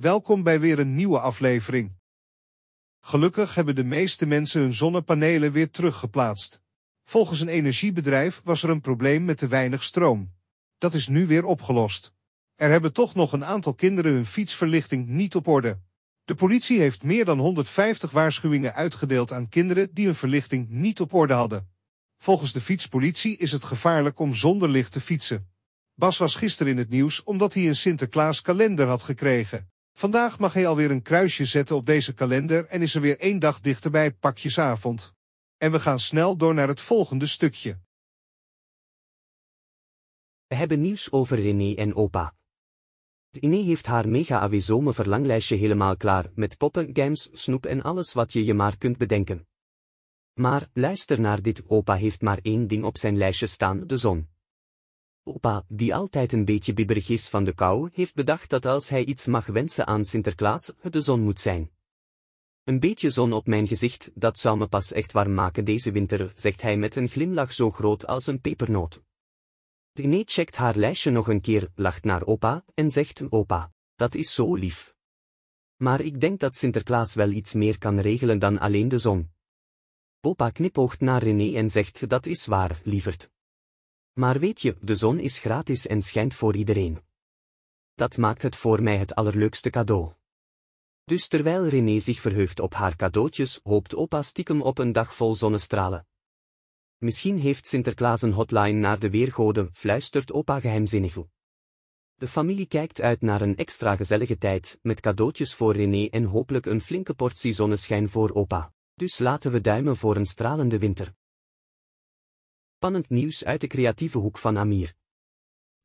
Welkom bij weer een nieuwe aflevering. Gelukkig hebben de meeste mensen hun zonnepanelen weer teruggeplaatst. Volgens een energiebedrijf was er een probleem met te weinig stroom. Dat is nu weer opgelost. Er hebben toch nog een aantal kinderen hun fietsverlichting niet op orde. De politie heeft meer dan 150 waarschuwingen uitgedeeld aan kinderen die hun verlichting niet op orde hadden. Volgens de fietspolitie is het gevaarlijk om zonder licht te fietsen. Bas was gisteren in het nieuws omdat hij een Sinterklaas kalender had gekregen. Vandaag mag hij alweer een kruisje zetten op deze kalender en is er weer één dag dichterbij pakjesavond. En we gaan snel door naar het volgende stukje. We hebben nieuws over René en opa. René heeft haar mega-avisome verlanglijstje helemaal klaar met poppen, games, snoep en alles wat je je maar kunt bedenken. Maar luister naar dit, opa heeft maar één ding op zijn lijstje staan, de zon. Opa, die altijd een beetje bibberig is van de kou, heeft bedacht dat als hij iets mag wensen aan Sinterklaas, het de zon moet zijn. Een beetje zon op mijn gezicht, dat zou me pas echt warm maken deze winter, zegt hij met een glimlach zo groot als een pepernoot. René checkt haar lijstje nog een keer, lacht naar opa en zegt: Opa, dat is zo lief. Maar ik denk dat Sinterklaas wel iets meer kan regelen dan alleen de zon. Opa knipoogt naar René en zegt: Dat is waar, lieverd. Maar weet je, de zon is gratis en schijnt voor iedereen. Dat maakt het voor mij het allerleukste cadeau. Dus terwijl René zich verheugt op haar cadeautjes, hoopt opa stiekem op een dag vol zonnestralen. Misschien heeft Sinterklaas een hotline naar de weergoden, fluistert opa geheimzinnig. De familie kijkt uit naar een extra gezellige tijd, met cadeautjes voor René en hopelijk een flinke portie zonneschijn voor opa. Dus laten we duimen voor een stralende winter. Spannend nieuws uit de creatieve hoek van Amir.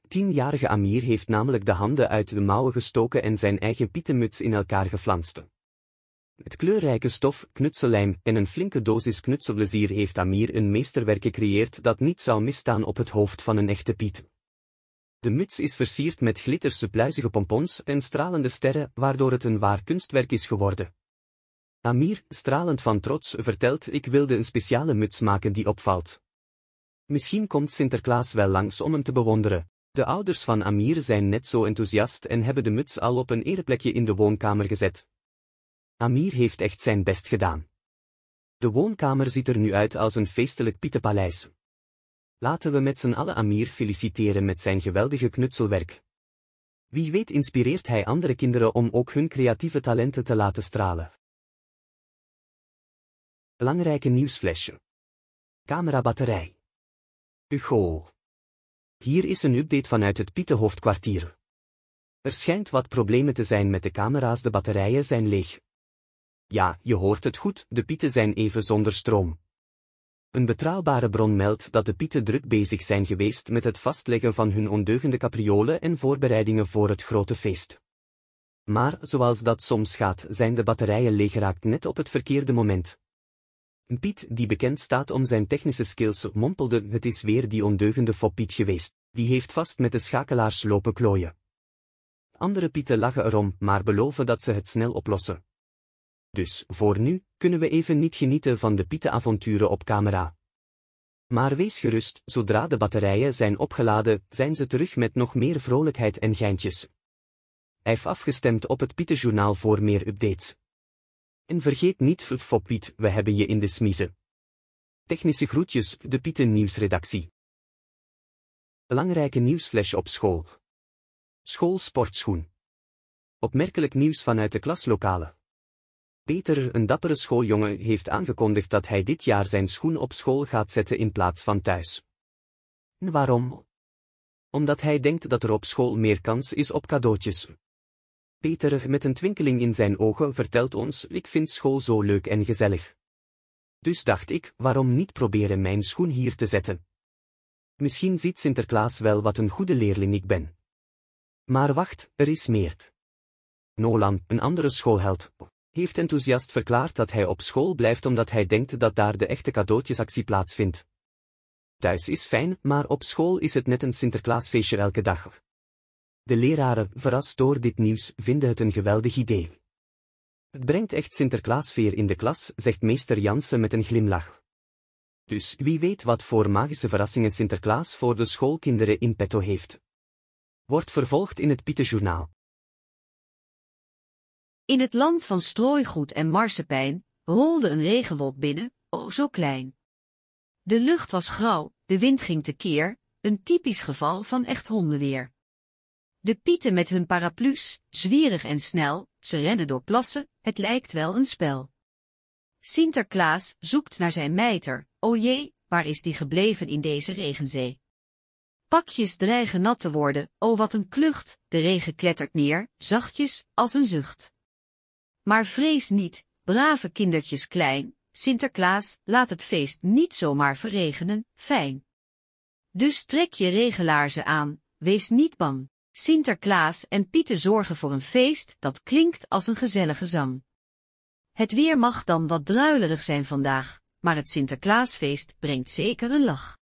Tienjarige Amir heeft namelijk de handen uit de mouwen gestoken en zijn eigen pietenmuts in elkaar geflanst. Met kleurrijke stof, knutsellijm en een flinke dosis knutselplezier heeft Amir een meesterwerk gecreëerd dat niet zou misstaan op het hoofd van een echte piet. De muts is versierd met glitterse pluizige pompons en stralende sterren, waardoor het een waar kunstwerk is geworden. Amir, stralend van trots, vertelt ik wilde een speciale muts maken die opvalt. Misschien komt Sinterklaas wel langs om hem te bewonderen. De ouders van Amir zijn net zo enthousiast en hebben de muts al op een ereplekje in de woonkamer gezet. Amir heeft echt zijn best gedaan. De woonkamer ziet er nu uit als een feestelijk pietenpaleis. Laten we met z'n allen Amir feliciteren met zijn geweldige knutselwerk. Wie weet inspireert hij andere kinderen om ook hun creatieve talenten te laten stralen. Belangrijke nieuwsflesje. Camerabatterij. Ugo. Hier is een update vanuit het Pietenhoofdkwartier. Er schijnt wat problemen te zijn met de camera's, de batterijen zijn leeg. Ja, je hoort het goed, de pieten zijn even zonder stroom. Een betrouwbare bron meldt dat de pieten druk bezig zijn geweest met het vastleggen van hun ondeugende capriolen en voorbereidingen voor het grote feest. Maar zoals dat soms gaat, zijn de batterijen leeggeraakt net op het verkeerde moment. Piet, die bekend staat om zijn technische skills, mompelde, het is weer die ondeugende foppiet geweest, die heeft vast met de schakelaars lopen klooien. Andere Pieten lachen erom, maar beloven dat ze het snel oplossen. Dus, voor nu, kunnen we even niet genieten van de Pietenavonturen op camera. Maar wees gerust, zodra de batterijen zijn opgeladen, zijn ze terug met nog meer vrolijkheid en geintjes. Hij afgestemd op het Pietenjournaal voor meer updates. En vergeet niet Foppiet, we hebben je in de smiezen. Technische groetjes, de Pieten Nieuwsredactie. Belangrijke nieuwsflash op school. School sportschoen. Opmerkelijk nieuws vanuit de klaslokalen. Peter, een dappere schooljongen, heeft aangekondigd dat hij dit jaar zijn schoen op school gaat zetten in plaats van thuis. En waarom? Omdat hij denkt dat er op school meer kans is op cadeautjes. Peter met een twinkeling in zijn ogen vertelt ons, ik vind school zo leuk en gezellig. Dus dacht ik, waarom niet proberen mijn schoen hier te zetten? Misschien ziet Sinterklaas wel wat een goede leerling ik ben. Maar wacht, er is meer. Nolan, een andere schoolheld, heeft enthousiast verklaard dat hij op school blijft omdat hij denkt dat daar de echte cadeautjesactie plaatsvindt. Thuis is fijn, maar op school is het net een Sinterklaasfeestje elke dag. De leraren, verrast door dit nieuws, vinden het een geweldig idee. Het brengt echt Sinterklaasfeer in de klas, zegt meester Jansen met een glimlach. Dus wie weet wat voor magische verrassingen Sinterklaas voor de schoolkinderen in petto heeft. Wordt vervolgd in het Pietenjournaal. In het land van strooigoed en marsepein rolde een regenwolk binnen, o oh zo klein. De lucht was grauw, de wind ging tekeer, een typisch geval van echt hondenweer. De pieten met hun paraplu's, zwierig en snel, ze rennen door plassen, het lijkt wel een spel. Sinterklaas zoekt naar zijn mijter, o jee, waar is die gebleven in deze regenzee? Pakjes dreigen nat te worden, o wat een klucht, de regen klettert neer, zachtjes, als een zucht. Maar vrees niet, brave kindertjes klein, Sinterklaas, laat het feest niet zomaar verregenen, fijn. Dus trek je regelaarzen aan, wees niet bang. Sinterklaas en Pieten zorgen voor een feest dat klinkt als een gezellige zang. Het weer mag dan wat druilerig zijn vandaag, maar het Sinterklaasfeest brengt zeker een lach.